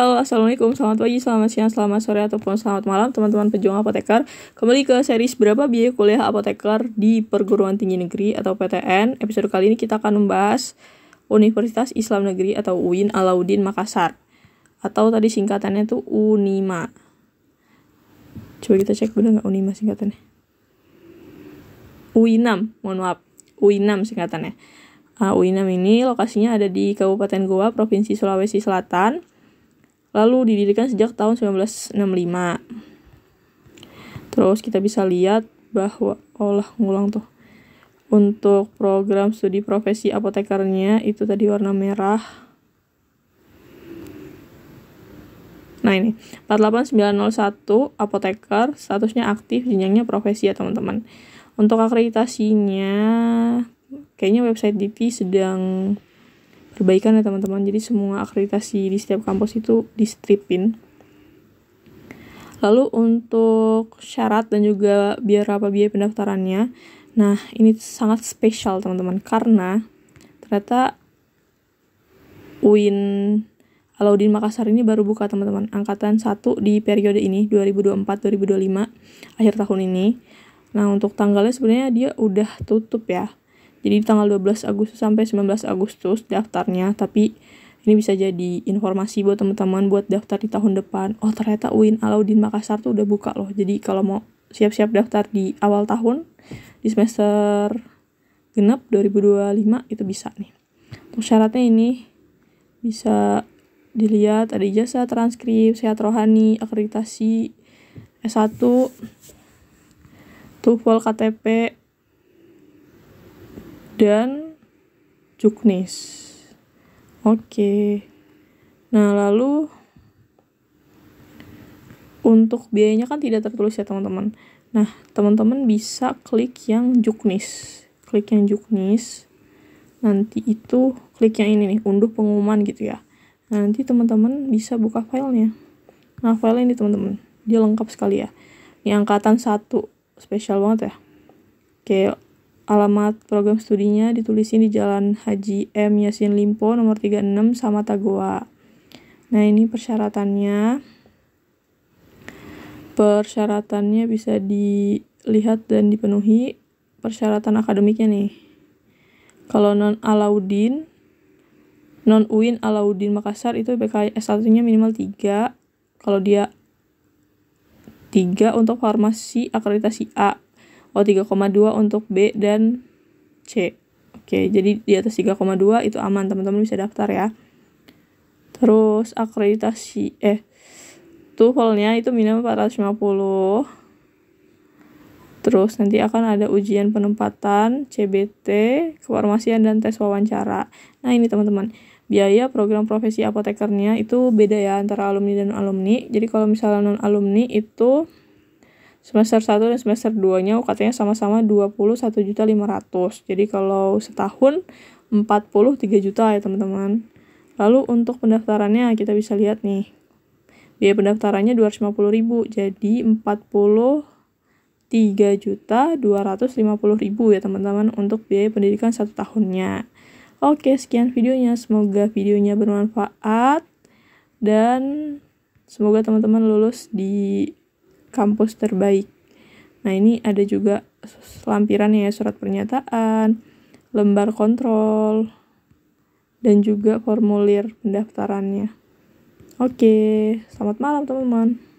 Halo, Assalamualaikum, selamat pagi, selamat siang, selamat sore, ataupun selamat malam teman-teman pejuang apoteker Kembali ke series berapa biaya kuliah apoteker di perguruan tinggi negeri atau PTN Episode kali ini kita akan membahas Universitas Islam Negeri atau UIN Alauddin Makassar Atau tadi singkatannya itu UNIMA Coba kita cek bener nggak UNIMA singkatannya UINAM, mohon maaf UINAM singkatannya Uh, ah, UINAM ini lokasinya ada di Kabupaten Goa, Provinsi Sulawesi Selatan lalu didirikan sejak tahun 1965. Terus kita bisa lihat bahwa olah oh ngulang tuh. Untuk program studi profesi apotekernya itu tadi warna merah. Nah ini 48901 apoteker statusnya aktif jenjangnya profesi ya teman-teman. Untuk akreditasinya kayaknya website DP sedang perbaikan ya teman-teman jadi semua akreditasi di setiap kampus itu distripin lalu untuk syarat dan juga biar apa biaya pendaftarannya nah ini sangat spesial teman-teman karena ternyata UIN Alauddin Makassar ini baru buka teman-teman angkatan 1 di periode ini 2024-2025 akhir tahun ini. Nah, untuk tanggalnya sebenarnya dia udah tutup ya. Jadi tanggal 12 Agustus sampai 19 Agustus daftarnya, tapi ini bisa jadi informasi buat teman-teman buat daftar di tahun depan. Oh ternyata UIN Alauddin Makassar tuh udah buka loh. Jadi kalau mau siap-siap daftar di awal tahun di semester genap 2025 itu bisa nih. Untuk syaratnya ini bisa dilihat ada ijazah, transkrip, sehat rohani, akreditasi S1, TOEFL, KTP, dan juknis. Oke. Nah, lalu untuk biayanya kan tidak tertulis ya, teman-teman. Nah, teman-teman bisa klik yang juknis. Klik yang juknis. Nanti itu klik yang ini nih, unduh pengumuman gitu ya. Nah, nanti teman-teman bisa buka filenya. Nah, file ini teman-teman, dia lengkap sekali ya. Ini angkatan satu, spesial banget ya. Oke, Alamat program studinya ditulisin di Jalan Haji M. Yasin Limpo nomor 36 sama Tagoa. Nah, ini persyaratannya. Persyaratannya bisa dilihat dan dipenuhi persyaratan akademiknya nih. Kalau non Alaudin, non UIN Alaudin Makassar itu BK S1-nya minimal 3. Kalau dia 3 untuk farmasi akreditasi A O 3,2 untuk B dan C. Oke, jadi di atas 3,2 itu aman, teman-teman bisa daftar ya. Terus akreditasi eh TOEFL-nya itu minimal 450. Terus nanti akan ada ujian penempatan, CBT, kefarmasian dan tes wawancara. Nah, ini teman-teman. Biaya program profesi apotekernya itu beda ya antara alumni dan alumni. Jadi kalau misalnya non alumni itu semester 1 dan semester 2 nya UKT nya sama-sama 21.500 jadi kalau setahun 43 juta ya teman-teman lalu untuk pendaftarannya kita bisa lihat nih biaya pendaftarannya puluh ribu jadi 40 tiga juta puluh ribu ya teman-teman untuk biaya pendidikan satu tahunnya. Oke, sekian videonya. Semoga videonya bermanfaat dan semoga teman-teman lulus di kampus terbaik. Nah, ini ada juga lampiran ya, surat pernyataan, lembar kontrol, dan juga formulir pendaftarannya. Oke, selamat malam teman-teman.